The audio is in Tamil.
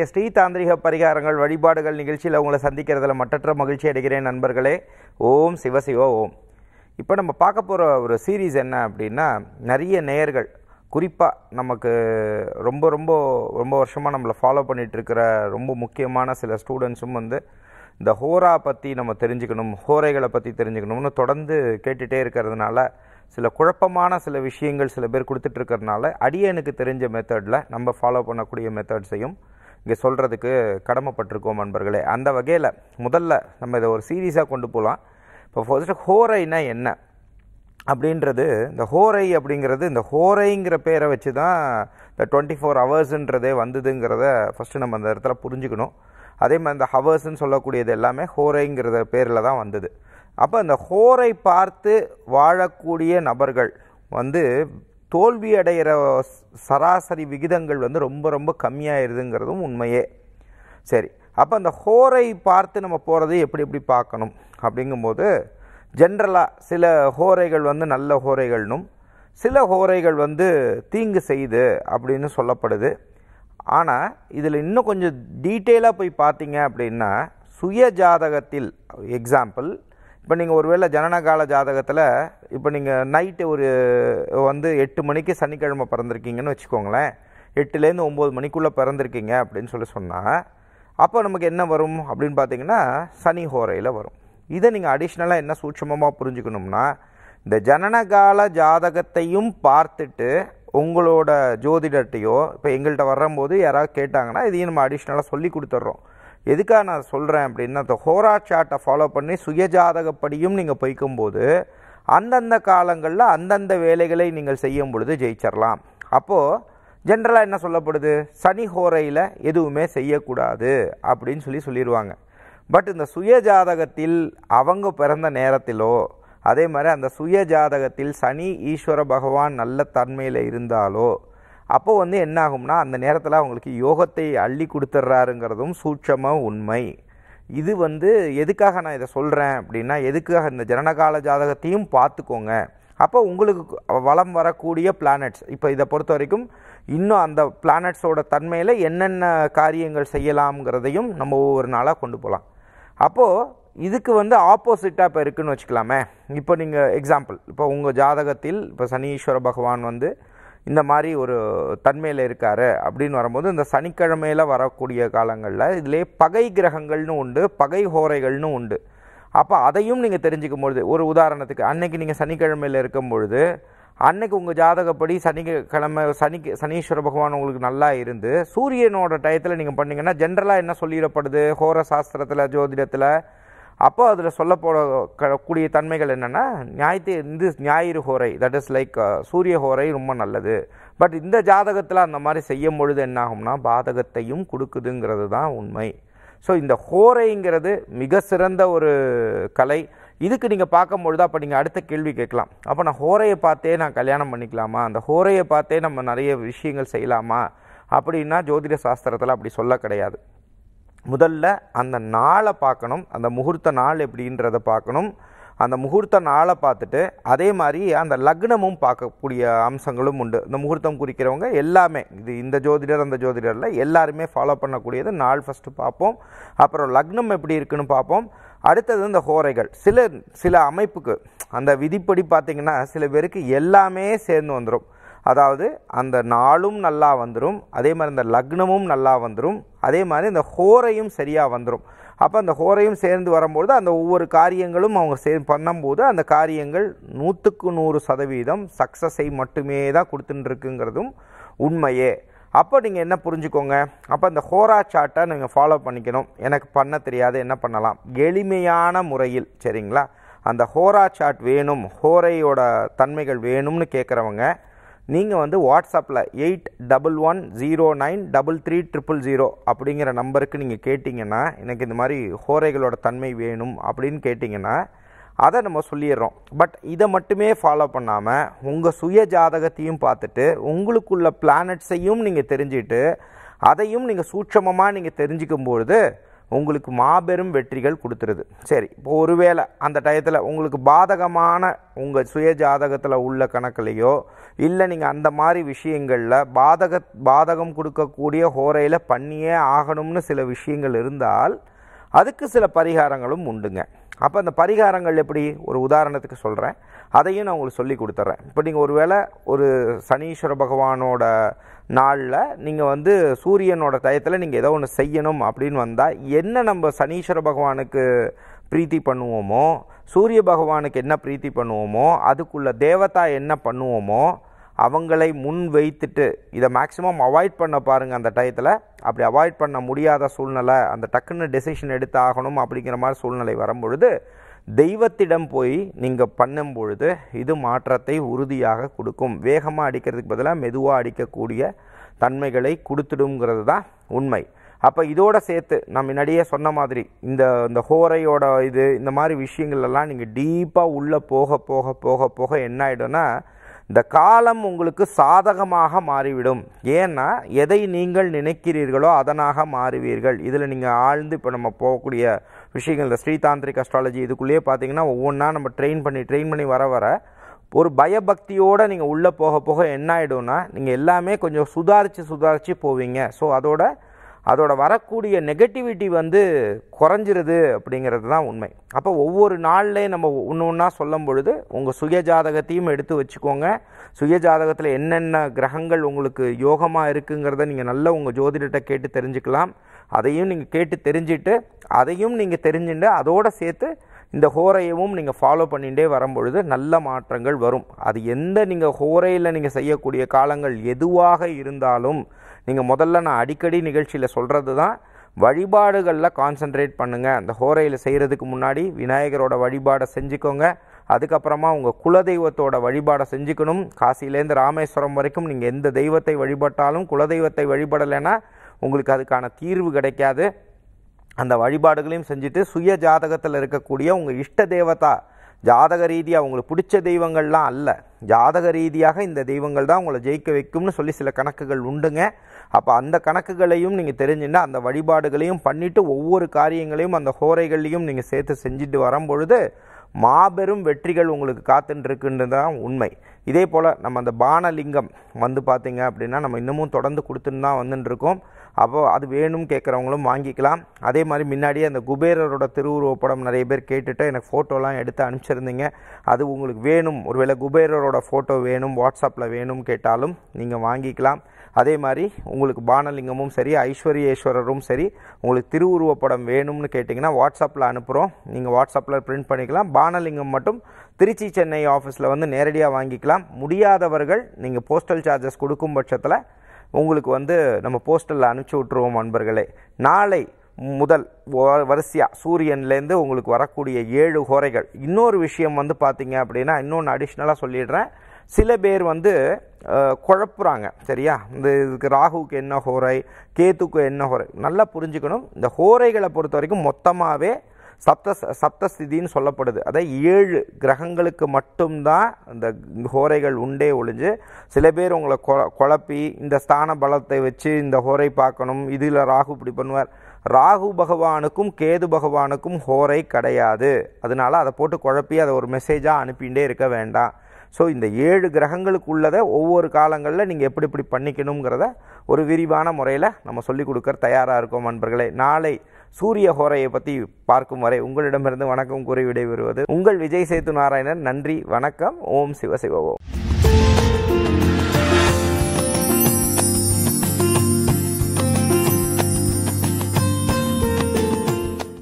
இன்றைய ஸ்ரீ தாந்திரிக பரிகாரங்கள் வழிபாடுகள் நிகழ்ச்சியில் உங்களை சந்திக்கிறதுல மற்றற்ற மகிழ்ச்சி அடைகிறேன் நண்பர்களே ஓம் சிவசிவா ஓம் இப்போ நம்ம பார்க்க போகிற ஒரு சீரீஸ் என்ன அப்படின்னா நிறைய நேயர்கள் குறிப்பாக நமக்கு ரொம்ப ரொம்ப ரொம்ப வருஷமாக நம்மளை ஃபாலோ பண்ணிகிட்ருக்கிற ரொம்ப முக்கியமான சில ஸ்டூடெண்ட்ஸும் வந்து இந்த ஹோரா பற்றி நம்ம தெரிஞ்சுக்கணும் ஹோரைகளை பற்றி தெரிஞ்சுக்கணும்னு தொடர்ந்து கேட்டுகிட்டே இருக்கிறதுனால சில குழப்பமான சில விஷயங்கள் சில பேர் கொடுத்துட்ருக்கறனால அடியனுக்கு தெரிஞ்ச மெத்தடில் நம்ம ஃபாலோ பண்ணக்கூடிய மெத்தட்ஸையும் இங்கே சொல்கிறதுக்கு கடமைப்பட்டிருக்கோம் நண்பர்களே அந்த வகையில் முதல்ல நம்ம இதை ஒரு சீரியஸாக கொண்டு போகலாம் இப்போ ஃபர்ஸ்ட்டு ஹோரைனா என்ன அப்படின்றது இந்த ஹோரை அப்படிங்கிறது இந்த ஹோரைங்கிற பேரை வச்சு தான் இந்த டுவெண்ட்டி ஃபோர் ஹவர்ஸுன்றதே வந்ததுங்கிறத ஃபஸ்ட்டு நம்ம அந்த இடத்துல புரிஞ்சுக்கணும் அதே மாதிரி இந்த ஹவர்ஸ்ன்னு சொல்லக்கூடியது எல்லாமே ஹோரைங்கிறத பேரில் தான் வந்தது அப்போ அந்த ஹோரை பார்த்து வாழக்கூடிய நபர்கள் வந்து தோல்வி அடைகிற சராசரி விகிதங்கள் வந்து ரொம்ப ரொம்ப கம்மியாயிருதுங்கிறதும் உண்மையே சரி அப்போ அந்த ஹோரை பார்த்து நம்ம போகிறது எப்படி எப்படி பார்க்கணும் அப்படிங்கும்போது ஜென்ரலாக சில ஹோரைகள் வந்து நல்ல ஹோரைகள்னும் சில ஹோரைகள் வந்து தீங்கு செய்யுது அப்படின்னு சொல்லப்படுது ஆனால் இதில் இன்னும் கொஞ்சம் டீட்டெயிலாக போய் பார்த்தீங்க அப்படின்னா சுய ஜாதகத்தில் எக்ஸாம்பிள் இப்போ நீங்கள் ஒருவேளை ஜனனகால ஜாதகத்தில் இப்போ நீங்கள் நைட்டு ஒரு வந்து எட்டு மணிக்கு சனிக்கிழமை பிறந்திருக்கீங்கன்னு வச்சுக்கோங்களேன் எட்டுலேருந்து ஒம்பது மணிக்குள்ளே பிறந்திருக்கீங்க அப்படின்னு சொல்லி சொன்னால் அப்போ நமக்கு என்ன வரும் அப்படின்னு பார்த்தீங்கன்னா சனி ஹோரையில் வரும் இதை நீங்கள் அடிஷ்னலாக என்ன சூட்சமமாக புரிஞ்சுக்கணும்னா இந்த ஜனனகால ஜாதகத்தையும் பார்த்துட்டு உங்களோட ஜோதிடர்கிட்டையோ இப்போ எங்கள்கிட்ட வரும்போது யாராவது கேட்டாங்கன்னா இதையும் நம்ம அடிஷ்னலாக சொல்லி கொடுத்துட்றோம் எதுக்காக நான் சொல்கிறேன் அப்படின்னா அந்த ஹோரா சாட்டை ஃபாலோ பண்ணி சுயஜாதகப்படியும் நீங்கள் போய்க்கும்போது அந்தந்த காலங்களில் அந்தந்த வேலைகளை நீங்கள் செய்யும் பொழுது ஜெயிச்சிடலாம் அப்போது ஜென்ரலாக என்ன சொல்லப்படுது சனி ஹோரையில் எதுவுமே செய்யக்கூடாது அப்படின்னு சொல்லி சொல்லிடுவாங்க பட் இந்த சுய ஜாதகத்தில் அவங்க பிறந்த நேரத்திலோ அதே மாதிரி அந்த சுய ஜாதகத்தில் சனி ஈஸ்வர பகவான் நல்ல தன்மையில் இருந்தாலோ அப்போது வந்து என்ன ஆகும்னா அந்த நேரத்தில் அவங்களுக்கு யோகத்தை அள்ளி கொடுத்துட்றாருங்கிறதும் சூட்சமாக உண்மை இது வந்து எதுக்காக நான் இதை சொல்கிறேன் அப்படின்னா எதுக்காக இந்த ஜனனகால ஜாதகத்தையும் பார்த்துக்கோங்க அப்போ உங்களுக்கு வளம் வரக்கூடிய பிளானட்ஸ் இப்போ இதை பொறுத்த வரைக்கும் இன்னும் அந்த பிளானட்ஸோட தன்மையில் என்னென்ன காரியங்கள் செய்யலாம்ங்கிறதையும் நம்ம ஒவ்வொரு நாளாக கொண்டு போகலாம் அப்போது இதுக்கு வந்து ஆப்போசிட்டாக இப்போ இருக்குதுன்னு வச்சுக்கலாமே இப்போ நீங்கள் எக்ஸாம்பிள் இப்போ உங்கள் ஜாதகத்தில் இப்போ சனீஸ்வர பகவான் வந்து இந்த மாதிரி ஒரு தன்மையில் இருக்கார் அப்படின்னு வரும்போது இந்த சனிக்கிழமையில் வரக்கூடிய காலங்களில் இதிலே பகை கிரகங்கள்னு உண்டு பகை ஹோரைகள்னு உண்டு அப்போ அதையும் நீங்கள் தெரிஞ்சுக்கும் பொழுது ஒரு உதாரணத்துக்கு அன்னைக்கு நீங்கள் சனிக்கிழமையில் இருக்கும் பொழுது அன்னைக்கு உங்கள் ஜாதகப்படி சனிக்கிழமை சனி சனீஸ்வர பகவான் உங்களுக்கு நல்லா இருந்து சூரியனோட டயத்தில் நீங்கள் பண்ணிங்கன்னா ஜென்ரலாக என்ன சொல்லிடப்படுது ஹோர சாஸ்திரத்தில் ஜோதிடத்தில் அப்போ அதில் சொல்ல போடக்கூடிய தன்மைகள் என்னென்னா ஞாயிற்று இந்து ஞாயிறு ஹோரை தட் இஸ் லைக் சூரிய ஹோரை ரொம்ப நல்லது பட் இந்த ஜாதகத்தில் அந்த மாதிரி செய்யும் பொழுது என்னாகும்னா பாதகத்தையும் கொடுக்குதுங்கிறது தான் உண்மை ஸோ இந்த ஹோரைங்கிறது மிக சிறந்த ஒரு கலை இதுக்கு நீங்கள் பார்க்கும்பொழுது அப்போ நீங்கள் அடுத்த கேள்வி கேட்கலாம் அப்போ நான் ஹோரையை பார்த்தே நான் கல்யாணம் பண்ணிக்கலாமா அந்த ஹோரையை பார்த்தே நம்ம நிறைய விஷயங்கள் செய்யலாமா அப்படின்னா ஜோதிட சாஸ்திரத்தில் அப்படி சொல்ல கிடையாது முதல்ல அந்த நாளை பார்க்கணும் அந்த முகூர்த்த நாள் எப்படின்றத பார்க்கணும் அந்த முகூர்த்த நாளை பார்த்துட்டு அதே மாதிரி அந்த லக்னமும் பார்க்கக்கூடிய அம்சங்களும் உண்டு இந்த முகூர்த்தம் குறிக்கிறவங்க எல்லாமே இது இந்த ஜோதிடர் அந்த ஜோதிடரில் எல்லாருமே ஃபாலோ பண்ணக்கூடியது நாள் ஃபஸ்ட்டு பார்ப்போம் அப்புறம் லக்னம் எப்படி இருக்குன்னு பார்ப்போம் அடுத்தது இந்த ஹோரைகள் சில சில அமைப்புக்கு அந்த விதிப்படி பார்த்திங்கன்னா சில பேருக்கு எல்லாமே சேர்ந்து வந்துடும் அதாவது அந்த நாளும் நல்லா வந்துடும் அதே மாதிரி இந்த லக்னமும் நல்லா வந்துடும் அதே மாதிரி இந்த ஹோரையும் சரியாக வந்துடும் அப்போ அந்த ஹோரையும் சேர்ந்து வரும்பொழுது அந்த ஒவ்வொரு காரியங்களும் அவங்க சே பண்ணும்போது அந்த காரியங்கள் நூற்றுக்கு நூறு சதவீதம் சக்ஸஸை மட்டுமே தான் கொடுத்துட்டுருக்குங்கிறதும் உண்மையே அப்போ நீங்கள் என்ன புரிஞ்சுக்கோங்க அப்போ அந்த ஹோரா சார்ட்டை நீங்கள் ஃபாலோ பண்ணிக்கணும் எனக்கு பண்ண தெரியாது என்ன பண்ணலாம் எளிமையான முறையில் சரிங்களா அந்த ஹோரா சார்ட் வேணும் ஹோரையோட தன்மைகள் வேணும்னு கேட்குறவங்க நீங்கள் வந்து வாட்ஸ்அப்பில் eight double one zero nine double three triple zero அப்படிங்கிற நம்பருக்கு நீங்கள் கேட்டிங்கன்னா எனக்கு இந்த மாதிரி ஹோரைகளோட தன்மை வேணும் அப்படின்னு கேட்டிங்கன்னா அதை நம்ம சொல்லிடுறோம் பட் இதை மட்டுமே ஃபாலோ பண்ணாமல் உங்கள் சுய ஜாதகத்தையும் பார்த்துட்டு உங்களுக்குள்ள பிளானட்ஸையும் நீங்கள் தெரிஞ்சுட்டு அதையும் நீங்கள் சூட்சமமாக நீங்கள் தெரிஞ்சுக்கும்பொழுது உங்களுக்கு மாபெரும் வெற்றிகள் கொடுத்துருது சரி இப்போ ஒருவேளை அந்த டயத்தில் உங்களுக்கு பாதகமான உங்கள் சுய ஜாதகத்தில் உள்ள கணக்குலையோ இல்லை நீங்கள் அந்த மாதிரி விஷயங்களில் பாதக பாதகம் கொடுக்கக்கூடிய ஹோரையில் பண்ணியே ஆகணும்னு சில விஷயங்கள் இருந்தால் அதுக்கு சில பரிகாரங்களும் உண்டுங்க அப்போ அந்த பரிகாரங்கள் எப்படி ஒரு உதாரணத்துக்கு சொல்கிறேன் அதையும் நான் உங்களுக்கு சொல்லி கொடுத்துட்றேன் இப்போ நீங்கள் ஒரு வேளை ஒரு சனீஸ்வர பகவானோட நாளில் நீங்கள் வந்து சூரியனோட டயத்தில் நீங்கள் ஏதோ ஒன்று செய்யணும் அப்படின்னு வந்தால் என்ன நம்ம சனீஸ்வர பகவானுக்கு பிரீத்தி பண்ணுவோமோ சூரிய பகவானுக்கு என்ன பிரீத்தி பண்ணுவோமோ அதுக்குள்ள தேவதா என்ன பண்ணுவோமோ அவங்களை முன் வைத்துட்டு இதை மேக்ஸிமம் அவாய்ட் பண்ண பாருங்கள் அந்த டயத்தில் அப்படி அவாய்ட் பண்ண முடியாத சூழ்நிலை அந்த டக்குன்னு டெசிஷன் எடுத்து ஆகணும் அப்படிங்கிற மாதிரி சூழ்நிலை வரும்பொழுது தெய்வத்திடம் போய் நீங்கள் பண்ணும் பொழுது இது மாற்றத்தை உறுதியாக கொடுக்கும் வேகமாக அடிக்கிறதுக்கு பதிலாக மெதுவாக அடிக்கக்கூடிய தன்மைகளை கொடுத்துடுங்கிறது தான் உண்மை அப்போ இதோட சேர்த்து நான் முன்னாடியே சொன்ன மாதிரி இந்த இந்த ஹோரையோட இது இந்த மாதிரி விஷயங்கள்லாம் நீங்கள் டீப்பாக உள்ளே போக போக போக போக என்ன ஆகிடும்னா இந்த காலம் உங்களுக்கு சாதகமாக மாறிவிடும் ஏன்னா எதை நீங்கள் நினைக்கிறீர்களோ அதனாக மாறுவீர்கள் இதில் நீங்கள் ஆழ்ந்து இப்போ நம்ம போகக்கூடிய விஷயங்கள் இந்த ஸ்ரீதாந்திரிக் அஸ்ட்ராலஜி இதுக்குள்ளேயே பார்த்தீங்கன்னா ஒவ்வொன்றா நம்ம ட்ரெயின் பண்ணி ட்ரெயின் பண்ணி வர வர ஒரு பயபக்தியோடு நீங்கள் உள்ளே போக போக என்ன ஆகிடும்னா நீங்கள் எல்லாமே கொஞ்சம் சுதாரித்து சுதாரித்து போவீங்க ஸோ அதோட அதோட வரக்கூடிய நெகட்டிவிட்டி வந்து குறைஞ்சிருது அப்படிங்கிறது தான் உண்மை அப்போ ஒவ்வொரு நாள்லேயும் நம்ம ஒன்று ஒன்றா சொல்லும் பொழுது உங்கள் சுய ஜாதகத்தையும் எடுத்து வச்சுக்கோங்க சுய ஜாதகத்தில் என்னென்ன கிரகங்கள் உங்களுக்கு யோகமாக இருக்குங்கிறத நீங்கள் நல்லா உங்கள் ஜோதிடத்தை கேட்டு தெரிஞ்சுக்கலாம் அதையும் நீங்கள் கேட்டு தெரிஞ்சுட்டு அதையும் நீங்கள் தெரிஞ்சுட்டு அதோடு சேர்த்து இந்த ஹோரையவும் நீங்கள் ஃபாலோ பண்ணிகிட்டே வரும்பொழுது நல்ல மாற்றங்கள் வரும் அது எந்த நீங்கள் ஹோரையில் நீங்கள் செய்யக்கூடிய காலங்கள் எதுவாக இருந்தாலும் நீங்கள் முதல்ல நான் அடிக்கடி நிகழ்ச்சியில் சொல்கிறது தான் வழிபாடுகளில் கான்சன்ட்ரேட் பண்ணுங்கள் அந்த ஹோரையில் செய்கிறதுக்கு முன்னாடி விநாயகரோட வழிபாடை செஞ்சுக்கோங்க அதுக்கப்புறமா உங்கள் குலதெய்வத்தோட வழிபாடை செஞ்சுக்கணும் காசிலேருந்து ராமேஸ்வரம் வரைக்கும் நீங்கள் எந்த தெய்வத்தை வழிபட்டாலும் குலதெய்வத்தை வழிபடலைன்னா உங்களுக்கு அதுக்கான தீர்வு கிடைக்காது அந்த வழிபாடுகளையும் செஞ்சுட்டு சுய ஜாதகத்தில் இருக்கக்கூடிய உங்கள் இஷ்ட தேவதா ஜாதக ரீதியாக உங்களுக்கு பிடிச்ச தெய்வங்கள்லாம் அல்ல ஜாதக ரீதியாக இந்த தெய்வங்கள் தான் உங்களை ஜெயிக்க வைக்கும்னு சொல்லி சில கணக்குகள் உண்டுங்க அப்போ அந்த கணக்குகளையும் நீங்கள் தெரிஞ்சுன்னா அந்த வழிபாடுகளையும் பண்ணிவிட்டு ஒவ்வொரு காரியங்களையும் அந்த ஹோரைகள்லையும் நீங்கள் சேர்த்து செஞ்சுட்டு வரும்பொழுது மாபெரும் வெற்றிகள் உங்களுக்கு காத்துட்டுருக்குன்றது தான் உண்மை இதே போல் நம்ம அந்த பானலிங்கம் வந்து பார்த்திங்க அப்படின்னா நம்ம இன்னமும் தொடர்ந்து கொடுத்துன்னு தான் வந்துட்டுருக்கோம் அப்போது அது வேணும் கேட்குறவங்களும் வாங்கிக்கலாம் அதே மாதிரி முன்னாடியே அந்த குபேரரோட திருவுருவப்படம் நிறைய பேர் கேட்டுட்டு எனக்கு ஃபோட்டோலாம் எடுத்து அனுப்பிச்சிருந்தீங்க அது உங்களுக்கு வேணும் ஒருவேளை குபேரரோட ஃபோட்டோ வேணும் வாட்ஸ்அப்பில் வேணும் கேட்டாலும் நீங்கள் வாங்கிக்கலாம் அதே மாதிரி உங்களுக்கு பானலிங்கமும் சரி ஐஸ்வர்யேஸ்வரரும் சரி உங்களுக்கு திருவுருவப்படம் வேணும்னு கேட்டிங்கன்னா வாட்ஸ்அப்பில் அனுப்புகிறோம் நீங்கள் வாட்ஸ்அப்பில் பிரிண்ட் பண்ணிக்கலாம் பானலிங்கம் மட்டும் திருச்சி சென்னை ஆஃபீஸில் வந்து நேரடியாக வாங்கிக்கலாம் முடியாதவர்கள் நீங்கள் போஸ்டல் சார்ஜஸ் கொடுக்கும் பட்சத்தில் உங்களுக்கு வந்து நம்ம போஸ்டலில் அனுப்பிச்சி விட்ருவோம் அன்பர்களே நாளை முதல் வரிசையாக சூரியன்லேருந்து உங்களுக்கு வரக்கூடிய ஏழு ஹோரைகள் இன்னொரு விஷயம் வந்து பார்த்தீங்க அப்படின்னா இன்னொன்று அடிஷ்னலாக சொல்லிடுறேன் சில பேர் வந்து குழப்புறாங்க சரியா இந்த இதுக்கு ராகுக்கு என்ன ஹோரை கேத்துக்கு என்ன ஹோரை நல்லா புரிஞ்சுக்கணும் இந்த ஹோரைகளை பொறுத்த வரைக்கும் மொத்தமாகவே சப்த சப்தஸ்திதின்னு சொல்லப்படுது அதாவது ஏழு கிரகங்களுக்கு மட்டும்தான் இந்த ஹோரைகள் உண்டே ஒழிஞ்சு சில பேர் உங்களை கொ குழப்பி இந்த ஸ்தான பலத்தை வச்சு இந்த ஹோரை பார்க்கணும் இதில் ராகு இப்படி பண்ணுவார் ராகு பகவானுக்கும் கேது பகவானுக்கும் ஹோரை கிடையாது அதனால அதை போட்டு குழப்பி அதை ஒரு மெசேஜாக அனுப்பிகிட்டே இருக்க வேண்டாம் ஸோ இந்த ஏழு கிரகங்களுக்கு உள்ளதை ஒவ்வொரு காலங்களில் நீங்கள் எப்படி இப்படி பண்ணிக்கணுங்கிறத ஒரு விரிவான முறையில் நம்ம சொல்லிக் கொடுக்கற தயாராக இருக்கோம் நண்பர்களே நாளை சூரிய ஹோரையை பற்றி பார்க்கும் வரை உங்களிடமிருந்து வணக்கம் கூறி விடைபெறுவது உங்கள் விஜய் சேத்து நாராயணன் நன்றி வணக்கம் ஓம் சிவசிவோம்